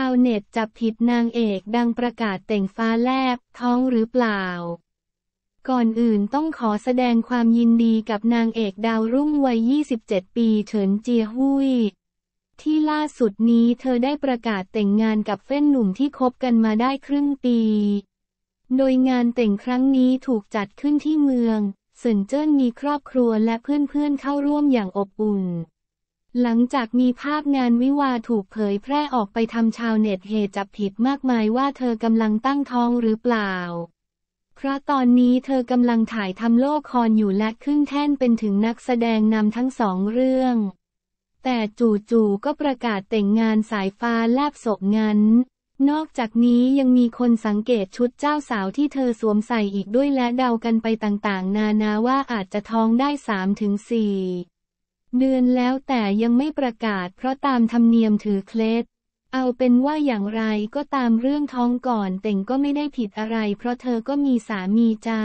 ชาวเน็ตจับผิดนางเอกดังประกาศแต่งฟ้าแลบท้องหรือเปล่า ก่อนอื่นต้องขอแสดงความยินดีกับนางเอกดาวรุ่งวัย 27 ปี เฉินเจียหุยที่ล่าสุดนี้เธอได้ประกาศแต่งงานกับเฟ้นหนุ่มที่คบกันมาได้ครึ่งปี โดยงานแต่งครั้งนี้ถูกจัดขึ้นที่เมืองเซินเจิ้นมีครอบครัวและเพื่อน ๆเเข้าร่วมอย่างอบอุ่นหลังจากมีภาพงานวิวาถูกเผยแพร่ออกไปทำชาวเน็ตเหตุจับผิดมากมายว่าเธอกำลังตั้งท้องหรือเปล่า เพราะตอนนี้เธอกำลังถ่ายทำโลกครอยู่และขึ้นแท่นเป็นถึงนักแสดงนำทั้งสองเรื่อง แต่จู่ๆก็ประกาศแต่งงานสายฟ้าแลบศพงั้น นอกจากนี้ยังมีคนสังเกตชุดเจ้าสาวที่เธอสวมใส่อีกด้วยและเดากันไปต่างๆ นานาว่าอาจจะท้องได้สามถึงสี่เดือนแล้วแต่ยังไม่ประกาศเพราะตามธรรมเนียมถือเคล็ด เอาเป็นว่าอย่างไรก็ตามเรื่องท้องก่อนแต่งก็ไม่ได้ผิดอะไรเพราะเธอก็มีสามีจ้า